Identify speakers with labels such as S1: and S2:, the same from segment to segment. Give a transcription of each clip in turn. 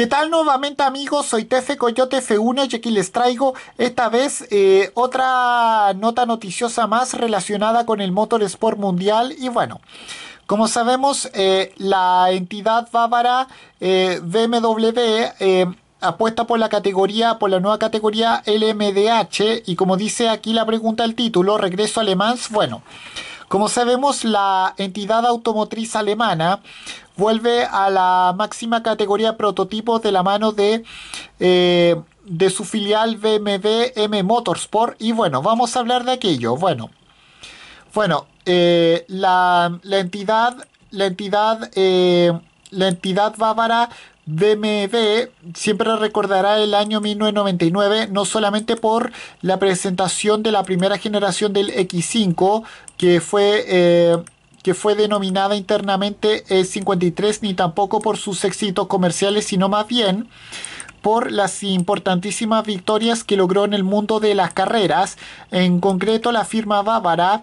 S1: ¿Qué tal nuevamente amigos? Soy Tefe Coyote F1 y aquí les traigo esta vez eh, otra nota noticiosa más relacionada con el Motorsport Mundial y bueno, como sabemos eh, la entidad bávara eh, BMW apuesta por la categoría, por la nueva categoría LMDH y como dice aquí la pregunta del título, regreso a Le bueno... Como sabemos, la entidad automotriz alemana vuelve a la máxima categoría prototipo de la mano de, eh, de su filial BMW M Motorsport. Y bueno, vamos a hablar de aquello. Bueno, bueno eh, la, entidad, la entidad, eh, la entidad bávara BMW siempre recordará el año 1999 no solamente por la presentación de la primera generación del X5 que fue eh, que fue denominada internamente E53 ni tampoco por sus éxitos comerciales sino más bien por las importantísimas victorias que logró en el mundo de las carreras en concreto la firma bávara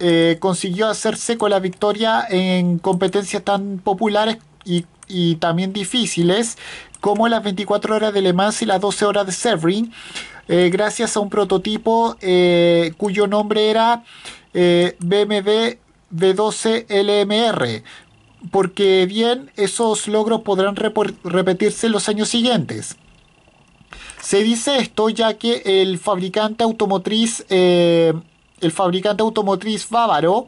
S1: eh, consiguió hacerse con la victoria en competencias tan populares y y también difíciles, como las 24 horas de Le Mans y las 12 horas de Severin, eh, gracias a un prototipo eh, cuyo nombre era eh, BMW V12 LMR, porque bien esos logros podrán repetirse en los años siguientes. Se dice esto ya que el fabricante automotriz eh, el fabricante automotriz bávaro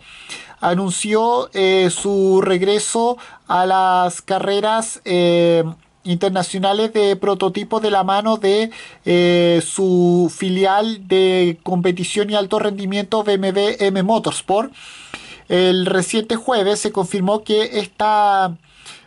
S1: anunció eh, su regreso a las carreras eh, internacionales de prototipo de la mano de eh, su filial de competición y alto rendimiento BMW M Motorsport. El reciente jueves se confirmó que esta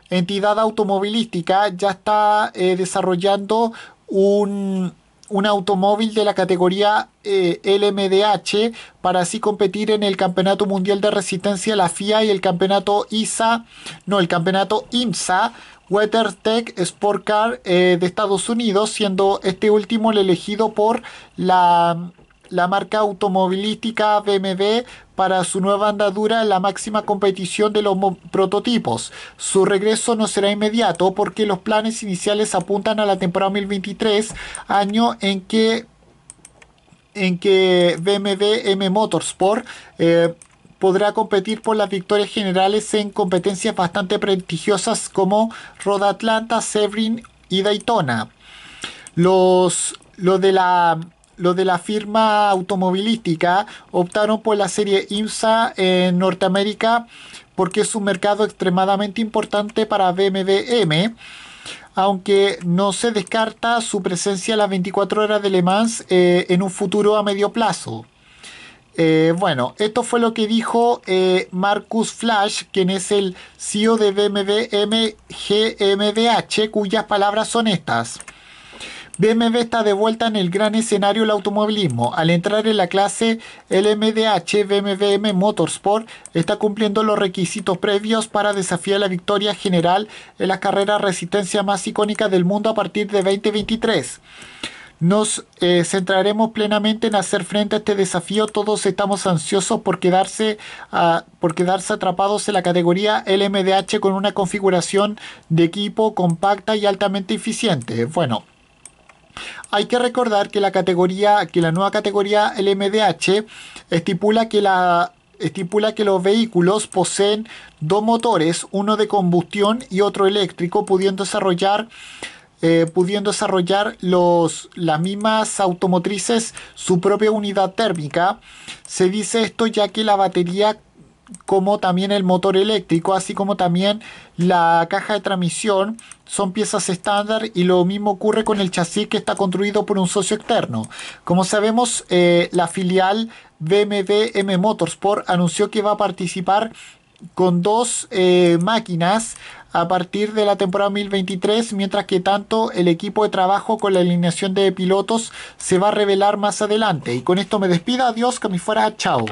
S1: entidad automovilística ya está desarrollando un un automóvil de la categoría LMDH eh, para así competir en el Campeonato Mundial de Resistencia la FIA y el Campeonato ISA, no, el Campeonato IMSA WeatherTech Sport Car eh, de Estados Unidos, siendo este último el elegido por la la marca automovilística BMW para su nueva andadura en la máxima competición de los prototipos. Su regreso no será inmediato porque los planes iniciales apuntan a la temporada 2023, año en que en que BMW M Motorsport eh, podrá competir por las victorias generales en competencias bastante prestigiosas como Roda Atlanta, Sebring y Daytona. Los, lo de la lo de la firma automovilística optaron por la serie IMSA en Norteamérica porque es un mercado extremadamente importante para BMW aunque no se descarta su presencia a las 24 horas de Le Mans eh, en un futuro a medio plazo. Eh, bueno, esto fue lo que dijo eh, Marcus Flash, quien es el CEO de BMW GmbH, cuyas palabras son estas. BMW está de vuelta en el gran escenario del automovilismo. Al entrar en la clase LMDH, BMW Motorsport está cumpliendo los requisitos previos para desafiar la victoria general en las carreras resistencia más icónica del mundo a partir de 2023 nos eh, centraremos plenamente en hacer frente a este desafío. Todos estamos ansiosos por quedarse, por quedarse atrapados en la categoría LMDH con una configuración de equipo compacta y altamente eficiente. Bueno, hay que recordar que la categoría, que la nueva categoría LMDH estipula que la estipula que los vehículos poseen dos motores, uno de combustión y otro eléctrico, pudiendo desarrollar, eh, pudiendo desarrollar los, las mismas automotrices su propia unidad térmica. Se dice esto ya que la batería como también el motor eléctrico, así como también la caja de transmisión, son piezas estándar y lo mismo ocurre con el chasis que está construido por un socio externo. Como sabemos, eh, la filial BMW M Motorsport anunció que va a participar con dos eh, máquinas a partir de la temporada 2023, mientras que tanto el equipo de trabajo con la alineación de pilotos se va a revelar más adelante. Y con esto me despido, adiós, que me fuera, chao.